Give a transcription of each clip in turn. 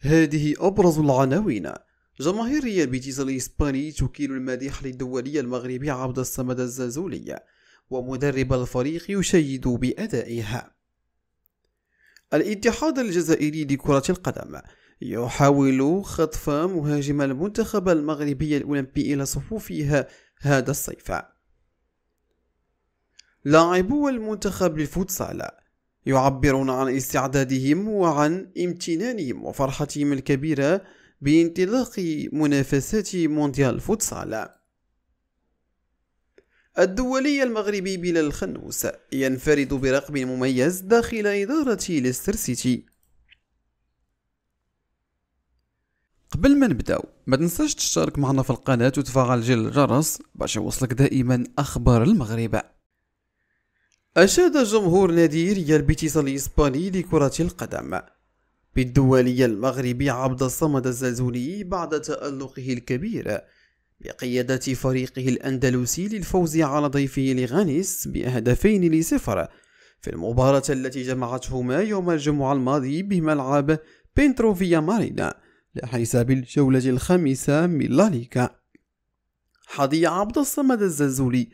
هذه أبرز العناوين جماهير بيتيز الإسباني تكيل المديح للدولي المغربي عبد الصمد الزازولي ومدرب الفريق يشيد بأدائها الاتحاد الجزائري لكرة القدم يحاول خطف مهاجم المنتخب المغربي الأولمبي إلى صفوفها هذا الصيف لاعبو المنتخب للفوتسال يعبرون عن استعدادهم وعن امتنانهم وفرحتهم الكبيرة بانطلاق منافسات مونديال فوتسال الدولي المغربي بلال الخنوس ينفرد برقم مميز داخل إدارة ليستر سيتي قبل ما نبداو ما تنساش تشترك معنا في القناة وتفعل جل الجرس باش يوصلك دائما أخبار المغرب أشاد جمهور نادي ريال بيتيس الإسباني لكرة القدم بالدولي المغربي عبد الصمد الزلزولي بعد تألقه الكبير بقيادة فريقه الأندلسي للفوز على ضيفه لغانيس بأهدفين لصفر في المباراة التي جمعتهما يوم الجمعة الماضي بملعب فيا مارينا لحساب الجولة الخامسة من لاليكا حظي عبد الصمد الزلزولي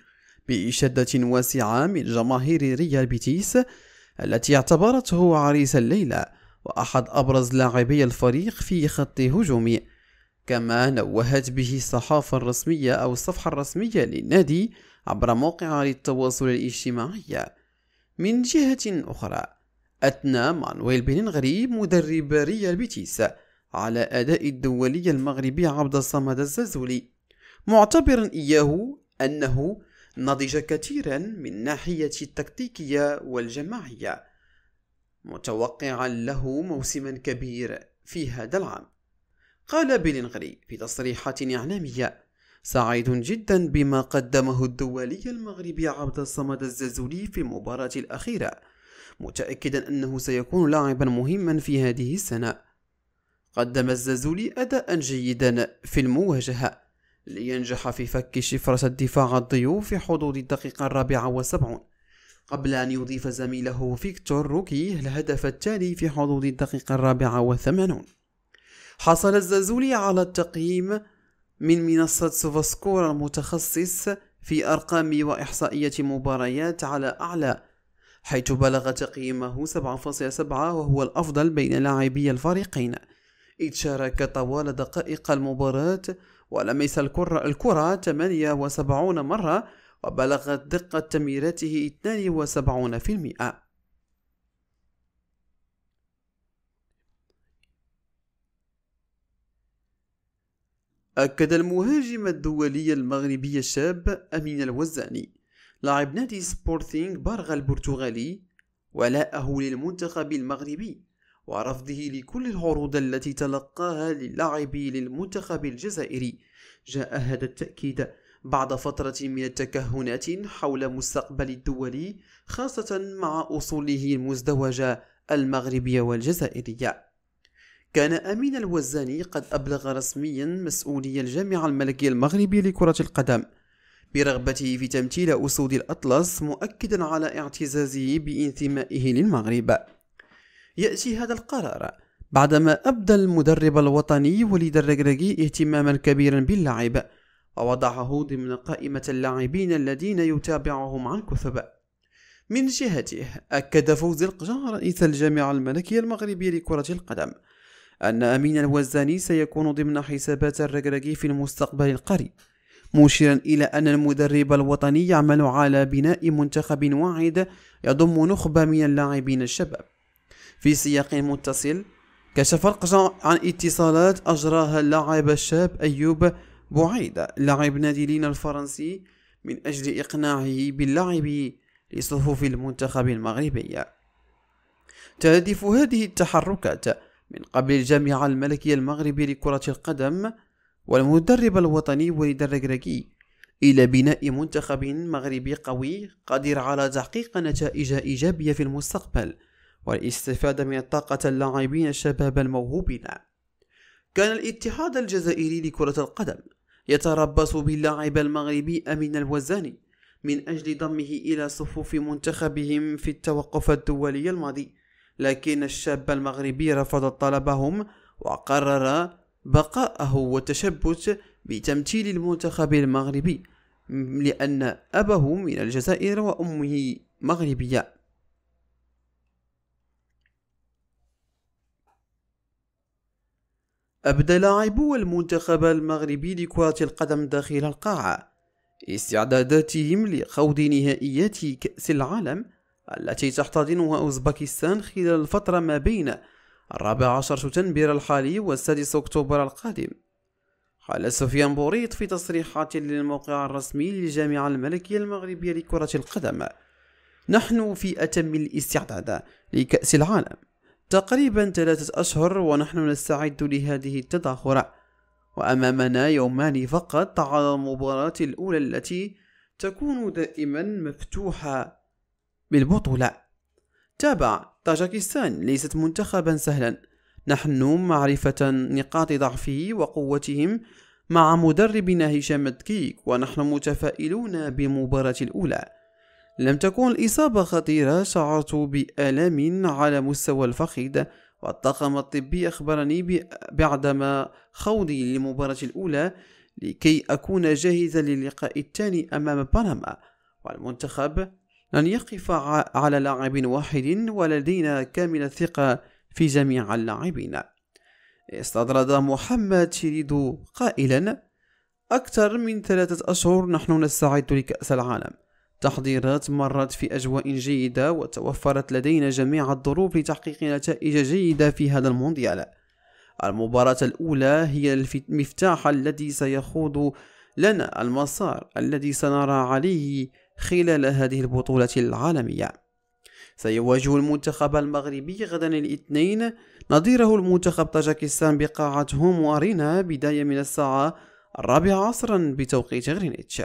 بإشادة واسعة من جماهير ريال بيتيس التي اعتبرته عريس الليلة وأحد أبرز لاعبي الفريق في خط هجومي كما نوهت به الصحافة الرسمية أو الصفحة الرسمية للنادي عبر موقع للتواصل الاجتماعي من جهة أخرى أثنى مانويل بنغري مدرب ريال بيتيس على أداء الدولي المغربي عبد الصمد الزازولي معتبرا إياه أنه نضج كثيرا من ناحية التكتيكية والجماعية متوقعا له موسما كبير في هذا العام قال بلينغري في تصريحات إعلامية سعيد جدا بما قدمه الدولي المغربي عبد الصمد الزازولي في المباراة الأخيرة متأكدا أنه سيكون لاعبا مهما في هذه السنة قدم الزازولي أداء جيدا في المواجهة لينجح في فك شفرة الدفاع الضيوف في حدود الدقيقة الرابعة والسبعون قبل أن يضيف زميله فيكتور روكي الهدف التالي في حدود الدقيقة الرابعة والثمانون حصل الزازولي على التقييم من منصة سوفاسكور المتخصص في أرقام وإحصائية مباريات على أعلى حيث بلغ تقييمه 7.7 وهو الأفضل بين لاعبي الفريقين إذ شارك طوال دقائق المباراة ولمس الكرة, الكرة 78 مرة وبلغت دقة تمريرته 72% أكد المهاجم الدولي المغربي الشاب أمين الوزاني لاعب نادي سبورتينغ بارغا البرتغالي ولاءه للمنتخب المغربي ورفضه لكل العروض التي تلقاها للعب للمنتخب الجزائري جاء هذا التأكيد بعد فترة من التكهنات حول مستقبل الدولي خاصة مع أصوله المزدوجة المغربية والجزائرية كان أمين الوزاني قد أبلغ رسميا مسؤولي الجامعة الملكية المغربية لكرة القدم برغبته في تمثيل أسود الأطلس مؤكدا على اعتزازه بانتمائه للمغرب يأتي هذا القرار بعدما أبدى المدرب الوطني وليد الركراكي اهتماما كبيرا باللاعب ووضعه ضمن قائمة اللاعبين الذين يتابعهم عن كثب من جهته أكد فوزي القجع رئيس الجامعة الملكية المغربية لكرة القدم أن أمين الوزاني سيكون ضمن حسابات الركراكي في المستقبل القريب مشيرا إلى أن المدرب الوطني يعمل على بناء منتخب واعد يضم نخبة من اللاعبين الشباب في سياق متصل كشف القجع عن اتصالات أجراها اللاعب الشاب أيوب بعيد لاعب نادي لينا الفرنسي من أجل إقناعه باللعب لصفوف المنتخب المغربي تهدف هذه التحركات من قبل الجامعة الملكية المغربية لكرة القدم والمدرب الوطني وليد الركراكي إلى بناء منتخب مغربي قوي قادر على تحقيق نتائج إيجابية في المستقبل والاستفادة من طاقة اللاعبين الشباب الموهوبين كان الاتحاد الجزائري لكرة القدم يتربص باللاعب المغربي أمين الوزاني من أجل ضمه إلى صفوف منتخبهم في التوقف الدولي الماضي لكن الشاب المغربي رفض طلبهم وقرر بقاءه والتشبت بتمثيل المنتخب المغربي لأن أبه من الجزائر وأمه مغربية أبدى لاعبو المنتخب المغربي لكرة القدم داخل القاعة استعداداتهم لخوض نهائيات كأس العالم التي تحتضنها أوزبكستان خلال الفترة ما بين الرابع عشر سبتمبر الحالي والسادس أكتوبر القادم قال سفيان بوريط في تصريحات للموقع الرسمي للجامعة الملكية المغربية لكرة القدم نحن في أتم الاستعداد لكأس العالم تقريبا ثلاثة أشهر ونحن نستعد لهذه التظاهرة وأمامنا يومان فقط على المباراة الأولى التي تكون دائما مفتوحة بالبطولة تابع طاجكستان ليست منتخبا سهلا نحن معرفة نقاط ضعفه وقوتهم مع مدربنا هشام الدكيك ونحن متفائلون بالمباراة الأولى لم تكن الإصابة خطيرة شعرت بألم على مستوى الفخذ والطاقم الطبي أخبرني بعدما خوضي للمباراة الأولى لكي أكون جاهزا للقاء الثاني أمام بنما والمنتخب لن يقف على لاعب واحد ولدينا كامل الثقة في جميع اللاعبين استطرد محمد شريد قائلا أكثر من ثلاثة أشهر نحن نستعد لكأس العالم التحضيرات مرت في أجواء جيدة وتوفرت لدينا جميع الظروف لتحقيق نتائج جيدة في هذا المونديال المباراة الأولى هي المفتاح الذي سيخوض لنا المسار الذي سنرى عليه خلال هذه البطولة العالمية سيواجه المنتخب المغربي غدا الاثنين نظيره المنتخب طاجكستان بقاعة هوم أرينا بداية من الساعة الرابعة عصرا بتوقيت غرينتش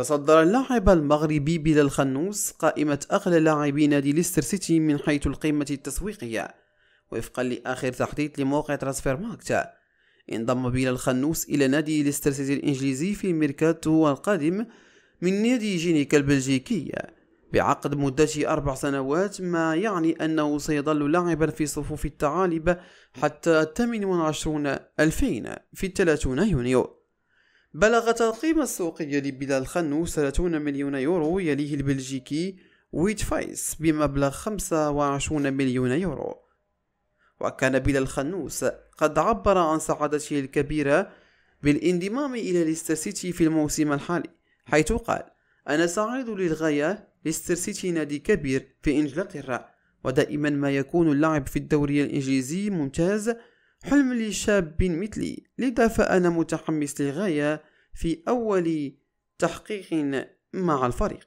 تصدر اللاعب المغربي بيل الخنوس قائمة أغلى لاعبي نادي ليستر سيتي من حيث القيمة التسويقية وفقا لآخر تحديث لموقع ترانسفير ماركت انضم بيل الخنوس إلى نادي ليستر سيتي الإنجليزي في ميركاتو القادم من نادي جينيكا البلجيكي بعقد مدة أربع سنوات ما يعني أنه سيظل لاعبا في صفوف الثعالب حتى 28 2000 في 30 يونيو بلغت القيمة السوقية لبلال خنو 30 مليون يورو يليه البلجيكي ويت فايس بمبلغ 25 مليون يورو وكان بلال خنوس قد عبر عن سعادته الكبيرة بالانضمام إلى ليستر سيتي في الموسم الحالي حيث قال أنا سعيد للغاية ليستر سيتي نادي كبير في إنجلترا ودائما ما يكون اللعب في الدوري الإنجليزي ممتاز حلم لشاب مثلي لذا فأنا متحمس للغاية في أول تحقيق مع الفريق